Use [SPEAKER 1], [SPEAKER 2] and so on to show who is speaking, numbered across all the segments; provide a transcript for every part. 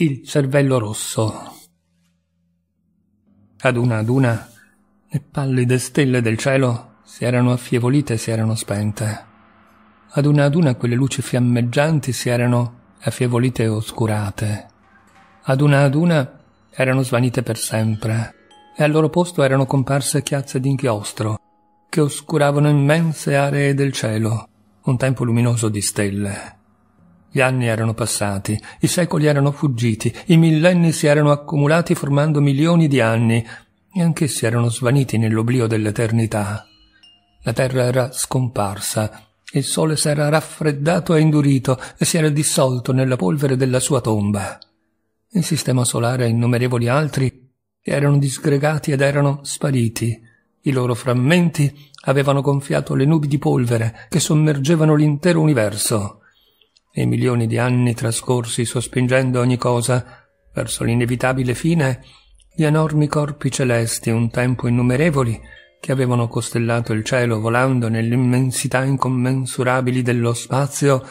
[SPEAKER 1] il cervello rosso. Ad una ad una le pallide stelle del cielo si erano affievolite e si erano spente. Ad una ad una quelle luci fiammeggianti si erano affievolite e oscurate. Ad una ad una erano svanite per sempre e al loro posto erano comparse chiazze d'inchiostro che oscuravano immense aree del cielo, un tempo luminoso di stelle. Gli anni erano passati, i secoli erano fuggiti, i millenni si erano accumulati formando milioni di anni, e anch'essi erano svaniti nell'oblio dell'eternità. La terra era scomparsa, il sole si era raffreddato e indurito e si era dissolto nella polvere della sua tomba. Il sistema solare e innumerevoli altri erano disgregati ed erano spariti. I loro frammenti avevano gonfiato le nubi di polvere che sommergevano l'intero universo e milioni di anni trascorsi sospingendo ogni cosa verso l'inevitabile fine, gli enormi corpi celesti un tempo innumerevoli che avevano costellato il cielo volando nell'immensità incommensurabili dello spazio,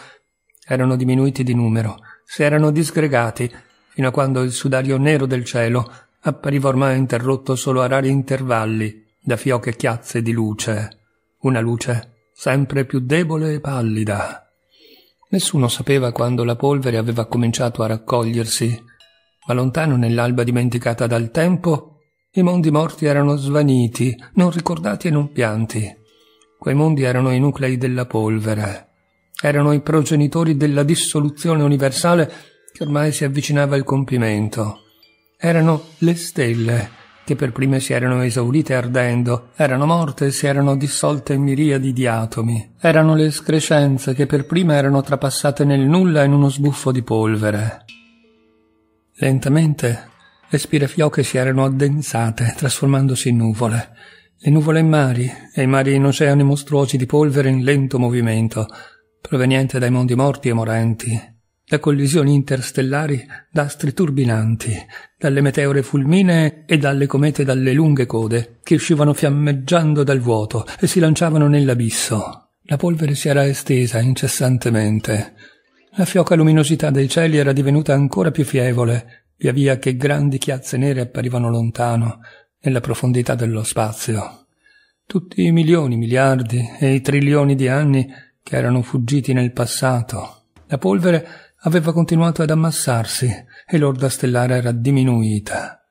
[SPEAKER 1] erano diminuiti di numero, si erano disgregati, fino a quando il sudario nero del cielo appariva ormai interrotto solo a rari intervalli da fioche chiazze di luce, una luce sempre più debole e pallida Nessuno sapeva quando la polvere aveva cominciato a raccogliersi, ma lontano nell'alba dimenticata dal tempo, i mondi morti erano svaniti, non ricordati e non pianti. Quei mondi erano i nuclei della polvere, erano i progenitori della dissoluzione universale che ormai si avvicinava al compimento. Erano le stelle, che per prime si erano esaurite ardendo, erano morte e si erano dissolte in miriadi di atomi. Erano le escrescenze che per prima erano trapassate nel nulla in uno sbuffo di polvere. Lentamente le spire fioche si erano addensate, trasformandosi in nuvole. Le nuvole in mari e i mari in oceani mostruosi di polvere in lento movimento, proveniente dai mondi morti e morenti, da collisioni interstellari, da turbinanti, dalle meteore fulminee e dalle comete dalle lunghe code, che uscivano fiammeggiando dal vuoto e si lanciavano nell'abisso. La polvere si era estesa incessantemente. La fioca luminosità dei cieli era divenuta ancora più fievole, via via che grandi chiazze nere apparivano lontano, nella profondità dello spazio. Tutti i milioni, miliardi e i trilioni di anni che erano fuggiti nel passato. La polvere aveva continuato ad ammassarsi e l'orda stellare era diminuita.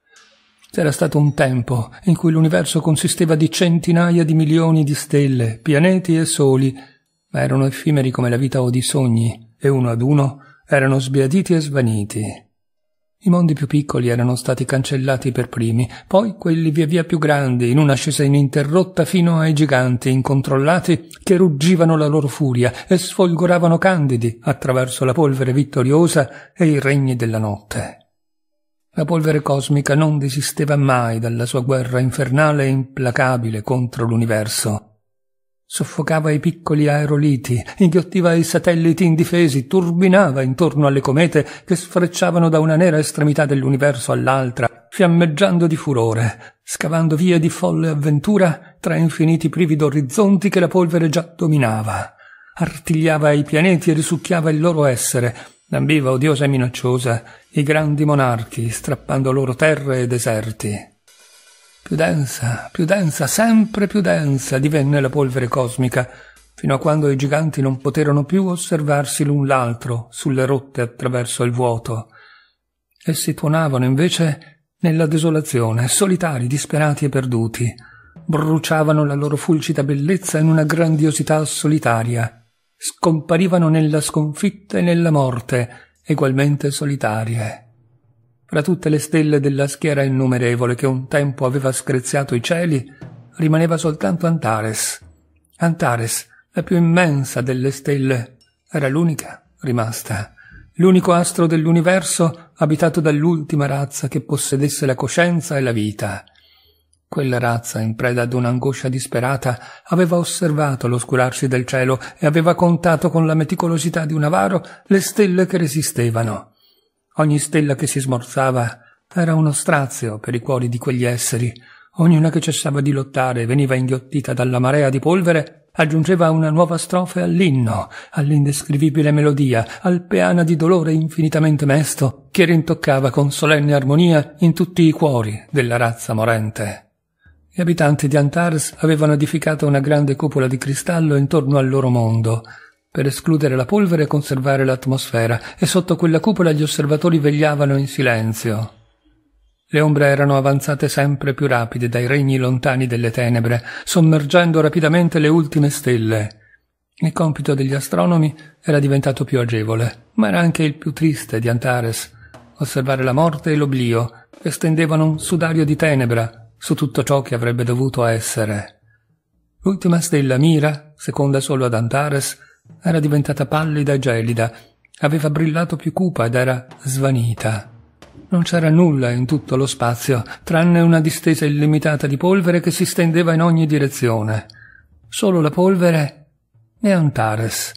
[SPEAKER 1] C'era stato un tempo in cui l'universo consisteva di centinaia di milioni di stelle, pianeti e soli, ma erano effimeri come la vita o di sogni, e uno ad uno erano sbiaditi e svaniti. I mondi più piccoli erano stati cancellati per primi, poi quelli via via più grandi, in un'ascesa ininterrotta fino ai giganti incontrollati che ruggivano la loro furia e sfolgoravano candidi attraverso la polvere vittoriosa e i regni della notte. La polvere cosmica non desisteva mai dalla sua guerra infernale e implacabile contro l'universo. Soffocava i piccoli aeroliti, inghiottiva i satelliti indifesi, turbinava intorno alle comete che sfrecciavano da una nera estremità dell'universo all'altra, fiammeggiando di furore, scavando vie di folle avventura tra infiniti privi d'orizzonti che la polvere già dominava. Artigliava i pianeti e risucchiava il loro essere, lambiva odiosa e minacciosa, i grandi monarchi, strappando loro terre e deserti. Più densa, più densa, sempre più densa divenne la polvere cosmica, fino a quando i giganti non poterono più osservarsi l'un l'altro sulle rotte attraverso il vuoto. Essi tuonavano invece nella desolazione, solitari, disperati e perduti. Bruciavano la loro fulcida bellezza in una grandiosità solitaria. Scomparivano nella sconfitta e nella morte, egualmente solitarie fra tutte le stelle della schiera innumerevole che un tempo aveva screziato i cieli, rimaneva soltanto Antares. Antares, la più immensa delle stelle, era l'unica rimasta, l'unico astro dell'universo abitato dall'ultima razza che possedesse la coscienza e la vita. Quella razza, in preda ad un'angoscia disperata, aveva osservato l'oscurarsi del cielo e aveva contato con la meticolosità di un avaro le stelle che resistevano. Ogni stella che si smorzava era uno strazio per i cuori di quegli esseri. Ognuna che cessava di lottare e veniva inghiottita dalla marea di polvere aggiungeva una nuova strofe all'inno, all'indescrivibile melodia, al peana di dolore infinitamente mesto che rintoccava con solenne armonia in tutti i cuori della razza morente. Gli abitanti di Antares avevano edificato una grande cupola di cristallo intorno al loro mondo, per escludere la polvere e conservare l'atmosfera, e sotto quella cupola gli osservatori vegliavano in silenzio. Le ombre erano avanzate sempre più rapide dai regni lontani delle tenebre, sommergendo rapidamente le ultime stelle. Il compito degli astronomi era diventato più agevole, ma era anche il più triste di Antares. Osservare la morte e l'oblio che stendevano un sudario di tenebra su tutto ciò che avrebbe dovuto essere. L'ultima stella Mira, seconda solo ad Antares, era diventata pallida e gelida, aveva brillato più cupa ed era svanita. Non c'era nulla in tutto lo spazio, tranne una distesa illimitata di polvere che si stendeva in ogni direzione. Solo la polvere e Antares.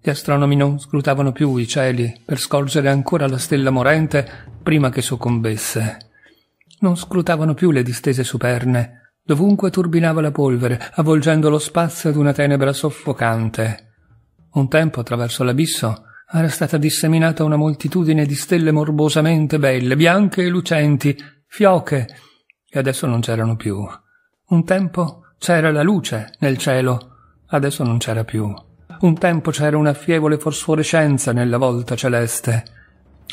[SPEAKER 1] Gli astronomi non scrutavano più i cieli per scorgere ancora la stella morente prima che soccombesse. Non scrutavano più le distese superne. Dovunque turbinava la polvere, avvolgendo lo spazio ad una tenebra soffocante. Un tempo, attraverso l'abisso, era stata disseminata una moltitudine di stelle morbosamente belle, bianche e lucenti, fioche, e adesso non c'erano più. Un tempo c'era la luce nel cielo, adesso non c'era più. Un tempo c'era una fievole fosforescenza nella volta celeste.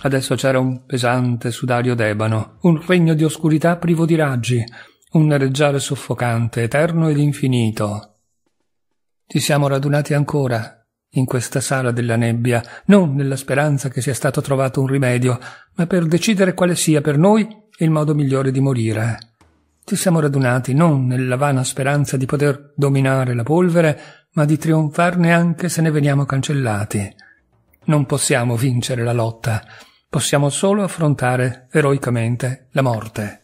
[SPEAKER 1] Adesso c'era un pesante sudario d'ebano, un regno di oscurità privo di raggi, un nereggiare soffocante, eterno ed infinito. Ci siamo radunati ancora, in questa sala della nebbia, non nella speranza che sia stato trovato un rimedio, ma per decidere quale sia per noi il modo migliore di morire. Ci siamo radunati non nella vana speranza di poter dominare la polvere, ma di trionfarne anche se ne veniamo cancellati. Non possiamo vincere la lotta, possiamo solo affrontare eroicamente la morte.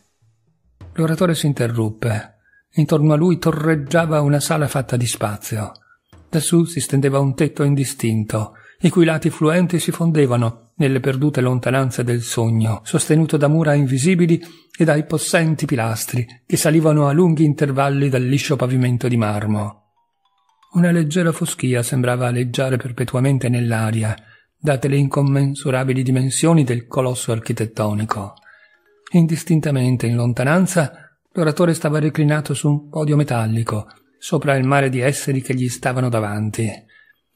[SPEAKER 1] L'oratore si interruppe. Intorno a lui torreggiava una sala fatta di spazio. Lassù si stendeva un tetto indistinto, i cui lati fluenti si fondevano nelle perdute lontananze del sogno, sostenuto da mura invisibili e dai possenti pilastri che salivano a lunghi intervalli dal liscio pavimento di marmo. Una leggera foschia sembrava aleggiare perpetuamente nell'aria, date le incommensurabili dimensioni del colosso architettonico. Indistintamente in lontananza, l'oratore stava reclinato su un podio metallico, sopra il mare di esseri che gli stavano davanti.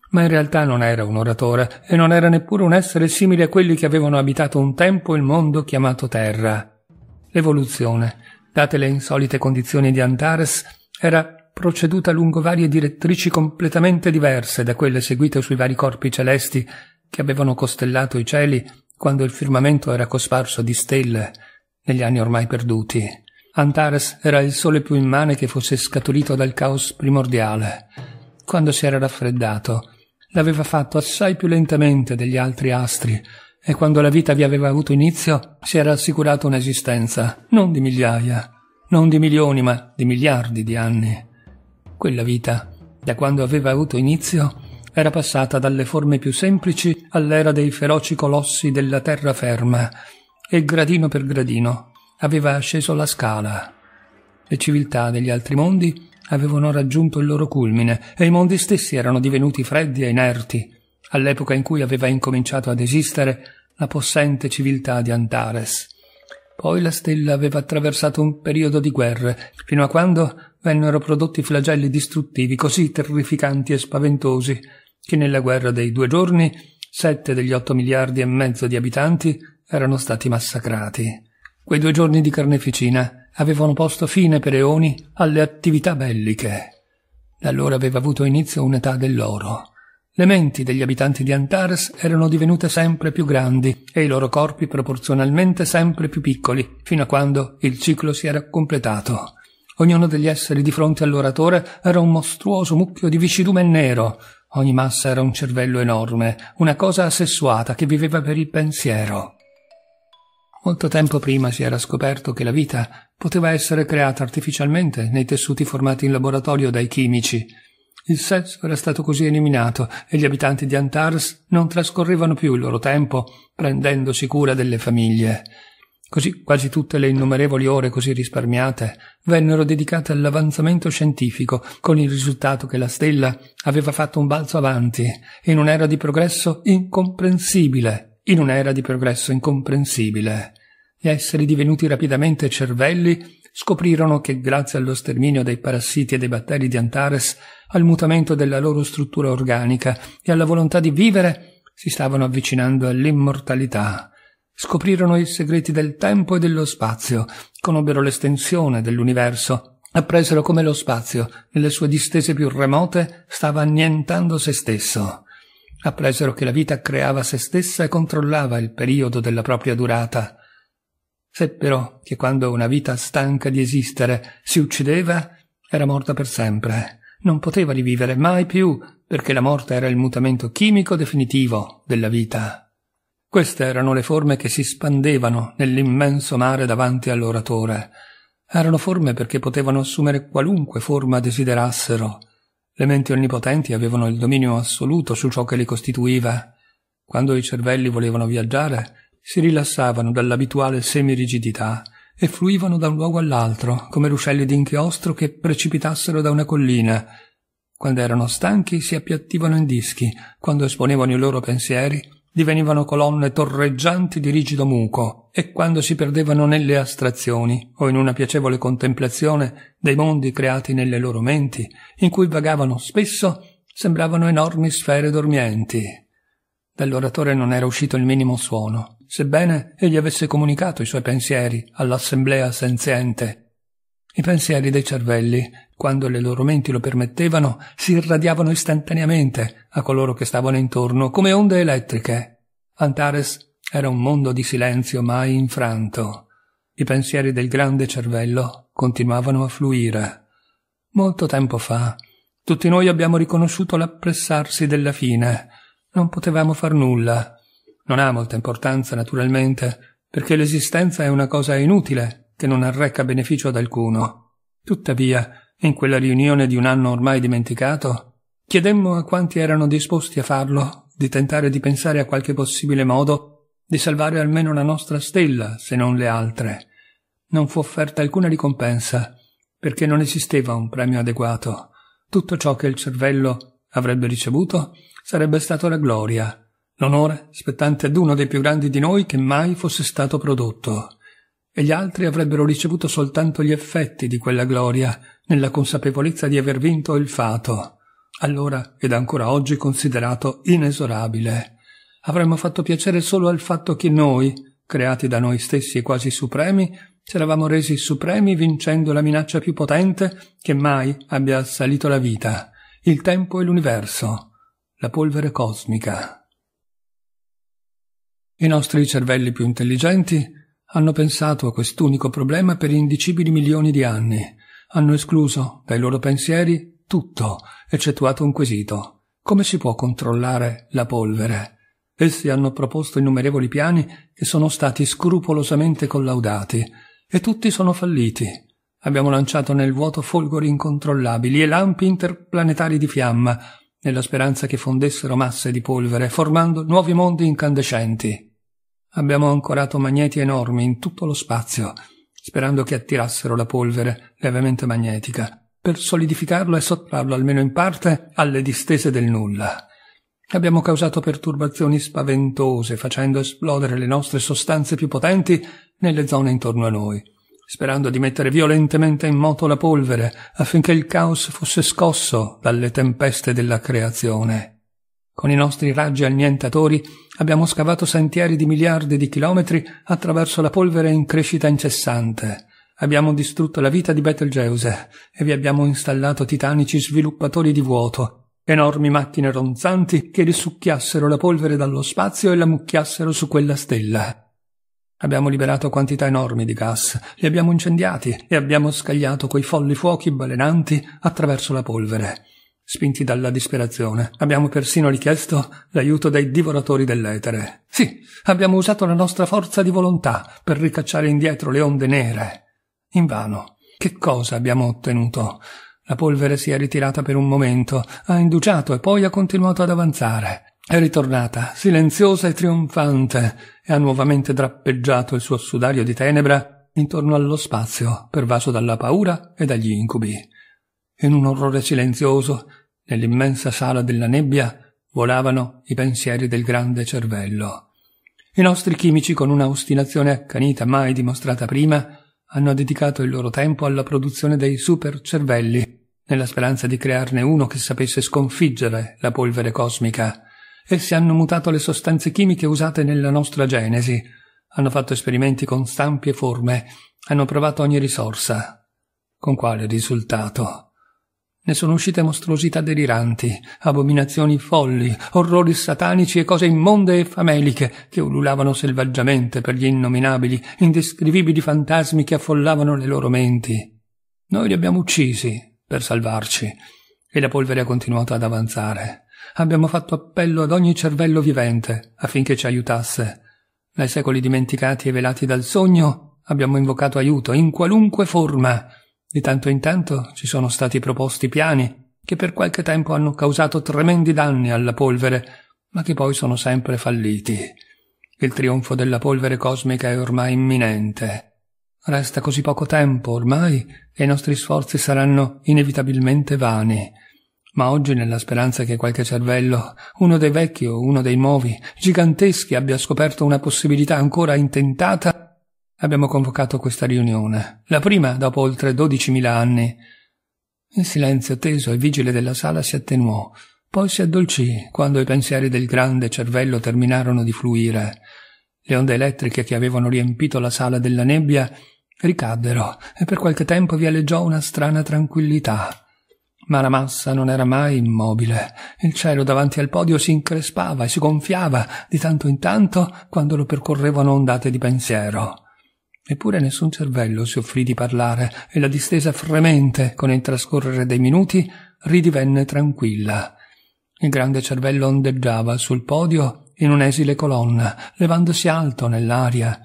[SPEAKER 1] Ma in realtà non era un oratore e non era neppure un essere simile a quelli che avevano abitato un tempo il mondo chiamato Terra. L'evoluzione, date le insolite condizioni di Antares, era proceduta lungo varie direttrici completamente diverse da quelle seguite sui vari corpi celesti che avevano costellato i cieli quando il firmamento era cosparso di stelle negli anni ormai perduti. Antares era il sole più immane che fosse scaturito dal caos primordiale. Quando si era raffreddato, l'aveva fatto assai più lentamente degli altri astri, e quando la vita vi aveva avuto inizio, si era assicurato un'esistenza, non di migliaia, non di milioni, ma di miliardi di anni. Quella vita, da quando aveva avuto inizio, era passata dalle forme più semplici all'era dei feroci colossi della terraferma, e gradino per gradino aveva asceso la scala. Le civiltà degli altri mondi avevano raggiunto il loro culmine e i mondi stessi erano divenuti freddi e inerti. All'epoca in cui aveva incominciato ad esistere la possente civiltà di Antares. Poi la stella aveva attraversato un periodo di guerre, fino a quando vennero prodotti flagelli distruttivi così terrificanti e spaventosi che nella guerra dei due giorni sette degli otto miliardi e mezzo di abitanti erano stati massacrati. Quei due giorni di carneficina avevano posto fine per Eoni alle attività belliche. Da allora aveva avuto inizio un'età dell'oro. Le menti degli abitanti di Antares erano divenute sempre più grandi e i loro corpi proporzionalmente sempre più piccoli, fino a quando il ciclo si era completato. Ognuno degli esseri di fronte all'oratore era un mostruoso mucchio di viscidume nero. Ogni massa era un cervello enorme, una cosa assessuata che viveva per il pensiero. Molto tempo prima si era scoperto che la vita poteva essere creata artificialmente nei tessuti formati in laboratorio dai chimici. Il sesso era stato così eliminato e gli abitanti di Antars non trascorrevano più il loro tempo prendendosi cura delle famiglie. Così quasi tutte le innumerevoli ore così risparmiate vennero dedicate all'avanzamento scientifico, con il risultato che la stella aveva fatto un balzo avanti in un'era di progresso incomprensibile, in un'era di progresso incomprensibile e esseri divenuti rapidamente cervelli scoprirono che grazie allo sterminio dei parassiti e dei batteri di Antares, al mutamento della loro struttura organica e alla volontà di vivere, si stavano avvicinando all'immortalità. Scoprirono i segreti del tempo e dello spazio, conobbero l'estensione dell'universo, appresero come lo spazio, nelle sue distese più remote, stava annientando se stesso. Appresero che la vita creava se stessa e controllava il periodo della propria durata Seppero che quando una vita stanca di esistere si uccideva, era morta per sempre. Non poteva rivivere mai più, perché la morte era il mutamento chimico definitivo della vita. Queste erano le forme che si spandevano nell'immenso mare davanti all'oratore. Erano forme perché potevano assumere qualunque forma desiderassero. Le menti onnipotenti avevano il dominio assoluto su ciò che li costituiva. Quando i cervelli volevano viaggiare, si rilassavano dall'abituale semirigidità e fluivano da un luogo all'altro, come ruscelli di inchiostro che precipitassero da una collina. Quando erano stanchi si appiattivano in dischi, quando esponevano i loro pensieri divenivano colonne torreggianti di rigido muco, e quando si perdevano nelle astrazioni o in una piacevole contemplazione dei mondi creati nelle loro menti, in cui vagavano spesso, sembravano enormi sfere dormienti. Dall'oratore non era uscito il minimo suono, sebbene egli avesse comunicato i suoi pensieri all'assemblea senziente. I pensieri dei cervelli, quando le loro menti lo permettevano, si irradiavano istantaneamente a coloro che stavano intorno come onde elettriche. Antares era un mondo di silenzio mai infranto. I pensieri del grande cervello continuavano a fluire. Molto tempo fa, tutti noi abbiamo riconosciuto l'appressarsi della fine non potevamo far nulla. Non ha molta importanza, naturalmente, perché l'esistenza è una cosa inutile che non arrecca beneficio ad alcuno. Tuttavia, in quella riunione di un anno ormai dimenticato, chiedemmo a quanti erano disposti a farlo di tentare di pensare a qualche possibile modo di salvare almeno la nostra stella, se non le altre. Non fu offerta alcuna ricompensa, perché non esisteva un premio adeguato. Tutto ciò che il cervello avrebbe ricevuto sarebbe stato la gloria, l'onore spettante ad uno dei più grandi di noi che mai fosse stato prodotto. E gli altri avrebbero ricevuto soltanto gli effetti di quella gloria, nella consapevolezza di aver vinto il fato, allora ed ancora oggi considerato inesorabile. Avremmo fatto piacere solo al fatto che noi, creati da noi stessi e quasi supremi, ci eravamo resi supremi vincendo la minaccia più potente che mai abbia assalito la vita, il tempo e l'universo, la polvere cosmica. I nostri cervelli più intelligenti hanno pensato a quest'unico problema per indicibili milioni di anni, hanno escluso dai loro pensieri tutto, eccettuato un quesito. Come si può controllare la polvere? Essi hanno proposto innumerevoli piani che sono stati scrupolosamente collaudati e tutti sono falliti Abbiamo lanciato nel vuoto folgori incontrollabili e lampi interplanetari di fiamma, nella speranza che fondessero masse di polvere, formando nuovi mondi incandescenti. Abbiamo ancorato magneti enormi in tutto lo spazio, sperando che attirassero la polvere, levemente magnetica, per solidificarlo e sottrarlo almeno in parte alle distese del nulla. Abbiamo causato perturbazioni spaventose, facendo esplodere le nostre sostanze più potenti nelle zone intorno a noi sperando di mettere violentemente in moto la polvere affinché il caos fosse scosso dalle tempeste della creazione. Con i nostri raggi annientatori abbiamo scavato sentieri di miliardi di chilometri attraverso la polvere in crescita incessante. Abbiamo distrutto la vita di Betelgeuse e vi abbiamo installato titanici sviluppatori di vuoto, enormi macchine ronzanti che risucchiassero la polvere dallo spazio e la mucchiassero su quella stella. Abbiamo liberato quantità enormi di gas, li abbiamo incendiati e abbiamo scagliato quei folli fuochi balenanti attraverso la polvere. Spinti dalla disperazione, abbiamo persino richiesto l'aiuto dei divoratori dell'etere. Sì, abbiamo usato la nostra forza di volontà per ricacciare indietro le onde nere. Invano. Che cosa abbiamo ottenuto? La polvere si è ritirata per un momento, ha indugiato e poi ha continuato ad avanzare. È ritornata, silenziosa e trionfante, e ha nuovamente drappeggiato il suo sudario di tenebra intorno allo spazio, pervaso dalla paura e dagli incubi. In un orrore silenzioso, nell'immensa sala della nebbia, volavano i pensieri del grande cervello. I nostri chimici, con una ostinazione accanita mai dimostrata prima, hanno dedicato il loro tempo alla produzione dei supercervelli, nella speranza di crearne uno che sapesse sconfiggere la polvere cosmica Essi hanno mutato le sostanze chimiche usate nella nostra genesi, hanno fatto esperimenti con stampi e forme, hanno provato ogni risorsa. Con quale risultato? Ne sono uscite mostruosità deliranti, abominazioni folli, orrori satanici e cose immonde e fameliche che ululavano selvaggiamente per gli innominabili, indescrivibili fantasmi che affollavano le loro menti. Noi li abbiamo uccisi per salvarci e la polvere ha continuato ad avanzare abbiamo fatto appello ad ogni cervello vivente affinché ci aiutasse. Dai secoli dimenticati e velati dal sogno abbiamo invocato aiuto in qualunque forma. Di tanto in tanto ci sono stati proposti piani che per qualche tempo hanno causato tremendi danni alla polvere, ma che poi sono sempre falliti. Il trionfo della polvere cosmica è ormai imminente. Resta così poco tempo ormai che i nostri sforzi saranno inevitabilmente vani. Ma oggi, nella speranza che qualche cervello, uno dei vecchi o uno dei nuovi, giganteschi, abbia scoperto una possibilità ancora intentata, abbiamo convocato questa riunione, la prima dopo oltre dodicimila anni. Il silenzio teso e vigile della sala si attenuò, poi si addolcì quando i pensieri del grande cervello terminarono di fluire. Le onde elettriche che avevano riempito la sala della nebbia ricaddero e per qualche tempo vi aleggiò una strana tranquillità ma la massa non era mai immobile. Il cielo davanti al podio si increspava e si gonfiava di tanto in tanto quando lo percorrevano ondate di pensiero. Eppure nessun cervello si offrì di parlare e la distesa fremente, con il trascorrere dei minuti, ridivenne tranquilla. Il grande cervello ondeggiava sul podio in un'esile colonna, levandosi alto nell'aria,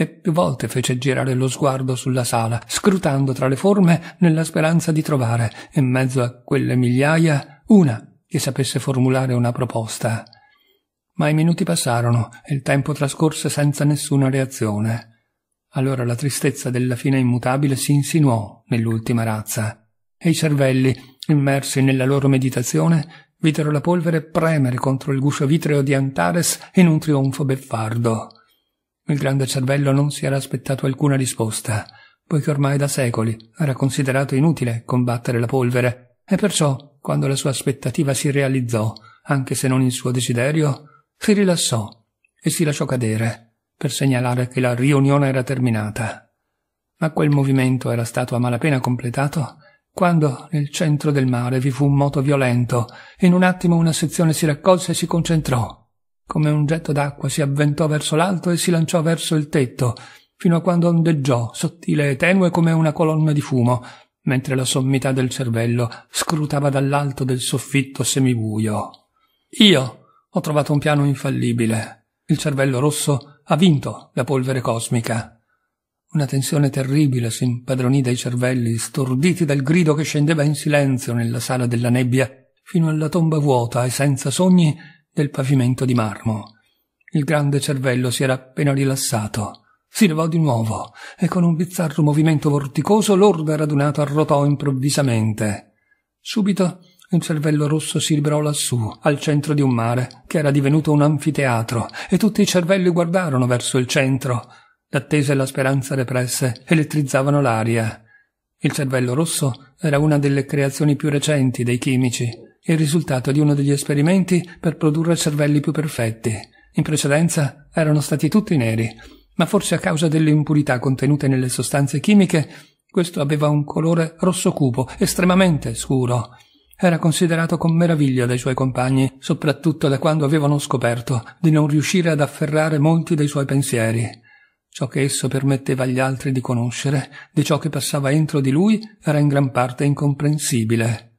[SPEAKER 1] e più volte fece girare lo sguardo sulla sala, scrutando tra le forme nella speranza di trovare, in mezzo a quelle migliaia, una che sapesse formulare una proposta. Ma i minuti passarono e il tempo trascorse senza nessuna reazione. Allora la tristezza della fine immutabile si insinuò nell'ultima razza, e i cervelli, immersi nella loro meditazione, videro la polvere premere contro il guscio vitreo di Antares in un trionfo beffardo. Il grande cervello non si era aspettato alcuna risposta, poiché ormai da secoli era considerato inutile combattere la polvere, e perciò, quando la sua aspettativa si realizzò, anche se non il suo desiderio, si rilassò e si lasciò cadere, per segnalare che la riunione era terminata. Ma quel movimento era stato a malapena completato quando nel centro del mare vi fu un moto violento, in un attimo una sezione si raccolse e si concentrò. Come un getto d'acqua si avventò verso l'alto e si lanciò verso il tetto, fino a quando ondeggiò, sottile e tenue come una colonna di fumo, mentre la sommità del cervello scrutava dall'alto del soffitto semibuio. Io ho trovato un piano infallibile. Il cervello rosso ha vinto la polvere cosmica. Una tensione terribile si impadronì dei cervelli, storditi dal grido che scendeva in silenzio nella sala della nebbia, fino alla tomba vuota e senza sogni del pavimento di marmo. Il grande cervello si era appena rilassato. Si levò di nuovo e con un bizzarro movimento vorticoso l'orda radunata arrotò improvvisamente. Subito il cervello rosso si liberò lassù, al centro di un mare che era divenuto un anfiteatro e tutti i cervelli guardarono verso il centro. L'attesa e la speranza represse elettrizzavano l'aria. Il cervello rosso era una delle creazioni più recenti dei chimici il risultato di uno degli esperimenti per produrre cervelli più perfetti. In precedenza erano stati tutti neri, ma forse a causa delle impurità contenute nelle sostanze chimiche, questo aveva un colore rosso cupo, estremamente scuro. Era considerato con meraviglia dai suoi compagni, soprattutto da quando avevano scoperto di non riuscire ad afferrare molti dei suoi pensieri. Ciò che esso permetteva agli altri di conoscere, di ciò che passava entro di lui, era in gran parte incomprensibile.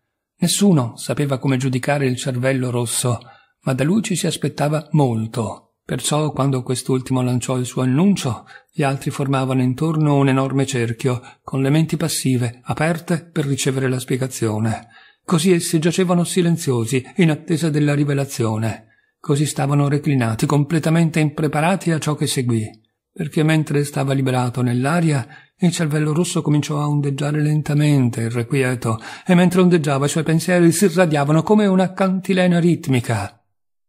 [SPEAKER 1] Nessuno sapeva come giudicare il cervello rosso, ma da lui ci si aspettava molto. Perciò, quando quest'ultimo lanciò il suo annuncio, gli altri formavano intorno un enorme cerchio, con le menti passive, aperte per ricevere la spiegazione. Così essi giacevano silenziosi, in attesa della rivelazione. Così stavano reclinati, completamente impreparati a ciò che seguì, perché mentre stava liberato nell'aria, il cervello rosso cominciò a ondeggiare lentamente, irrequieto, e mentre ondeggiava i suoi pensieri si irradiavano come una cantilena ritmica.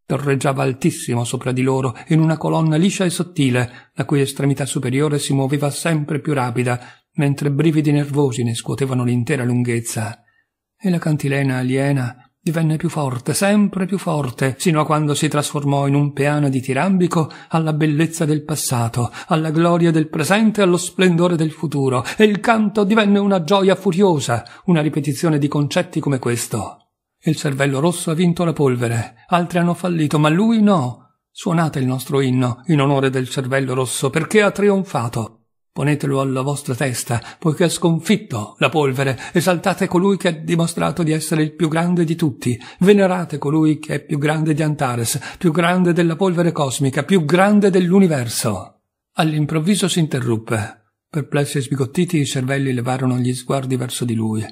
[SPEAKER 1] Torreggiava altissimo sopra di loro in una colonna liscia e sottile, la cui estremità superiore si muoveva sempre più rapida, mentre brividi nervosi ne scuotevano l'intera lunghezza. E la cantilena aliena Divenne più forte, sempre più forte, sino a quando si trasformò in un peano di tirambico alla bellezza del passato, alla gloria del presente e allo splendore del futuro, e il canto divenne una gioia furiosa, una ripetizione di concetti come questo. Il cervello rosso ha vinto la polvere, altri hanno fallito, ma lui no. Suonate il nostro inno in onore del cervello rosso perché ha trionfato. Ponetelo alla vostra testa, poiché ha sconfitto la polvere, esaltate colui che ha dimostrato di essere il più grande di tutti, venerate colui che è più grande di Antares, più grande della polvere cosmica, più grande dell'universo. All'improvviso si interruppe. Perplessi e sbigottiti i cervelli levarono gli sguardi verso di lui.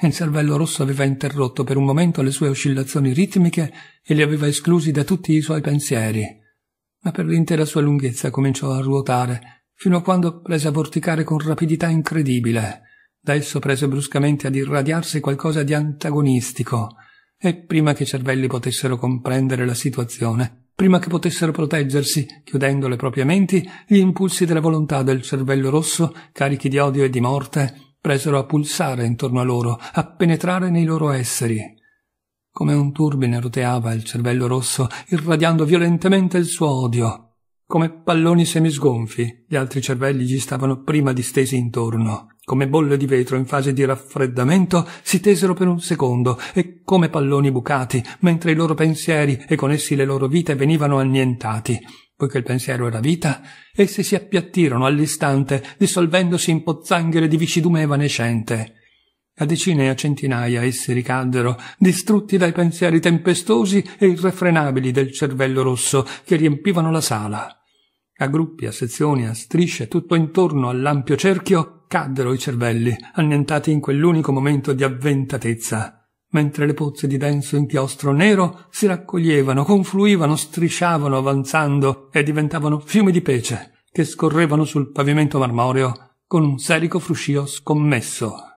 [SPEAKER 1] Il cervello rosso aveva interrotto per un momento le sue oscillazioni ritmiche e li aveva esclusi da tutti i suoi pensieri. Ma per l'intera sua lunghezza cominciò a ruotare fino a quando prese a vorticare con rapidità incredibile. Da esso prese bruscamente ad irradiarsi qualcosa di antagonistico, e prima che i cervelli potessero comprendere la situazione, prima che potessero proteggersi, chiudendo le proprie menti, gli impulsi della volontà del cervello rosso, carichi di odio e di morte, presero a pulsare intorno a loro, a penetrare nei loro esseri. Come un turbine roteava il cervello rosso, irradiando violentemente il suo odio, come palloni semisgonfi, gli altri cervelli gli stavano prima distesi intorno. Come bolle di vetro in fase di raffreddamento si tesero per un secondo e come palloni bucati, mentre i loro pensieri e con essi le loro vite venivano annientati. Poiché il pensiero era vita, essi si appiattirono all'istante, dissolvendosi in pozzanghere di viscidume evanescente a decine e a centinaia essi ricaddero, distrutti dai pensieri tempestosi e irrefrenabili del cervello rosso che riempivano la sala. A gruppi, a sezioni, a strisce, tutto intorno all'ampio cerchio, caddero i cervelli, annientati in quell'unico momento di avventatezza mentre le pozze di denso inchiostro nero si raccoglievano, confluivano, strisciavano avanzando e diventavano fiumi di pece che scorrevano sul pavimento marmoreo con un serico fruscio scommesso.